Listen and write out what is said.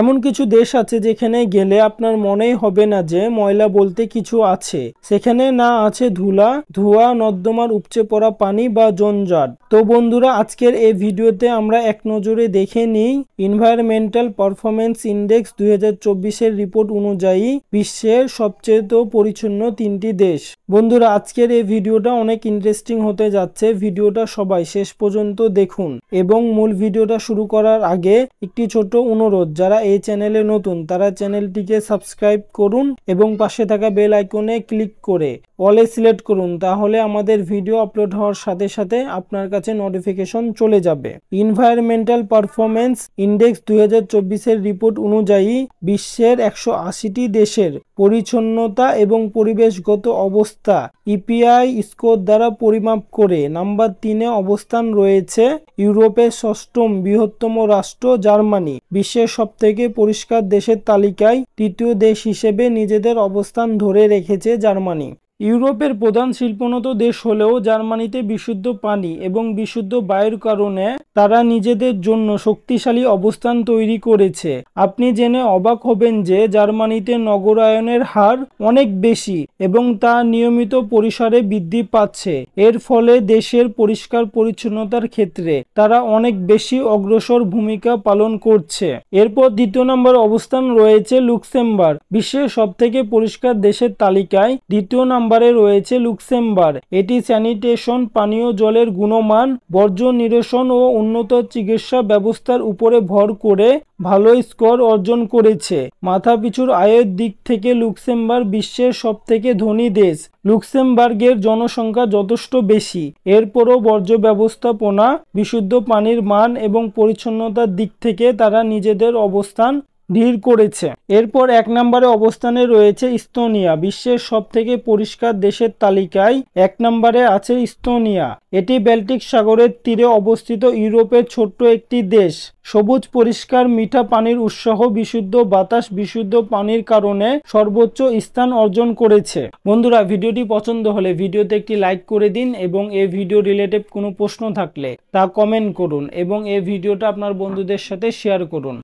এমন কিছু দেশ আছে যেখানে গেলে আপনার মনেই হবে না যে ময়লা বলতে কিছু আছে সেখানে না আছে ধুলা ধোয়া নর্দমার উপচে পড়া পানি বা জঞ্জাট তো বন্ধুরা আজকের এই ভিডিওতে আমরা এক নজরে দেখে নিই ইনভায়রনমেন্টাল পারফরমেন্স ইন্ডেক্স দুই হাজার রিপোর্ট অনুযায়ী বিশ্বের সবচেয়ে তো পরিচ্ছন্ন তিনটি দেশ বন্ধুরা আজকের এই ভিডিওটা অনেক ইন্টারেস্টিং হতে যাচ্ছে ভিডিওটা সবাই শেষ পর্যন্ত দেখুন এবং মূল ভিডিওটা শুরু করার আগে একটি ছোট অনুরোধ যারা এই চ্যানেলে নতুন তারা চ্যানেলটিকে সাবস্ক্রাইব করুন এবং পাশে থাকা বেল আইকনে ক্লিক করে অলে সিলেক্ট করুন তাহলে আমাদের ভিডিও আপলোড হওয়ার সাথে সাথে আপনার কাছে নোটিফিকেশন চলে যাবে ইনভায়রনমেন্টাল পারফরমেন্স ইন্ডেক্স দুই এর রিপোর্ট অনুযায়ী বিশ্বের একশো আশিটি দেশের পরিচ্ছন্নতা এবং পরিবেশগত অবস্থা ইপিআই e স্কোর দ্বারা পরিমাপ করে নাম্বার তিনে অবস্থান রয়েছে ইউরোপের ষষ্ঠম বৃহত্তম রাষ্ট্র জার্মানি বিশ্বের সবথেকে পরিষ্কার দেশের তালিকায় তৃতীয় দেশ হিসেবে নিজেদের অবস্থান ধরে রেখেছে জার্মানি ইউরোপের প্রধান শিল্পনত দেশ হলেও জার্মানিতে বিশুদ্ধ পানি এবং বিশুদ্ধ বায়ুর কারণে তারা নিজেদের জন্য শক্তিশালী অবস্থান তৈরি করেছে আপনি জেনে অবাক হবেন যে জার্মানিতে নগরায়নের হার অনেক বেশি এবং তা নিয়মিত পরিসরে বৃদ্ধি পাচ্ছে এর ফলে দেশের পরিষ্কার পরিচ্ছন্নতার ক্ষেত্রে তারা অনেক বেশি অগ্রসর ভূমিকা পালন করছে এরপর দ্বিতীয় নম্বর অবস্থান রয়েছে লুকসেম্বার বিশ্বের সবথেকে পরিষ্কার দেশের তালিকায় দ্বিতীয় নম্বর নম্বরে রয়েছে লুক্সেমবার্গ এটি স্যানিটেশন পানীয় জলের গুণমান বর্জ্য নিরসন ও উন্নত চিকিৎসা ব্যবস্থার উপরে ভর করে ভালো স্কোর অর্জন করেছে মাথাপিছুর আয়ের দিক থেকে লুক্সেমবার্গ বিশ্বের সবথেকে ধনী দেশ লুক্সেমবার্গের জনসংখ্যা যথেষ্ট বেশি এরপরও বর্জ্য ব্যবস্থাপনা বিশুদ্ধ পানির মান এবং পরিচ্ছন্নতার দিক থেকে তারা নিজেদের অবস্থান ভিড় করেছে এরপর এক নম্বরে অবস্থানে রয়েছে ইস্তোনিয়া বিশ্বের সবথেকে পরিষ্কার দেশের তালিকায় এক নম্বরে আছে ইস্তোনিয়া এটি বেলটিক সাগরের তীরে অবস্থিত ইউরোপের ছোট্ট একটি দেশ সবুজ পরিষ্কার মিঠা পানির উৎসাহ বিশুদ্ধ বাতাস বিশুদ্ধ পানির কারণে সর্বোচ্চ স্থান অর্জন করেছে বন্ধুরা ভিডিওটি পছন্দ হলে ভিডিওতে একটি লাইক করে দিন এবং এ ভিডিও রিলেটেড কোনো প্রশ্ন থাকলে তা কমেন্ট করুন এবং এই ভিডিওটা আপনার বন্ধুদের সাথে শেয়ার করুন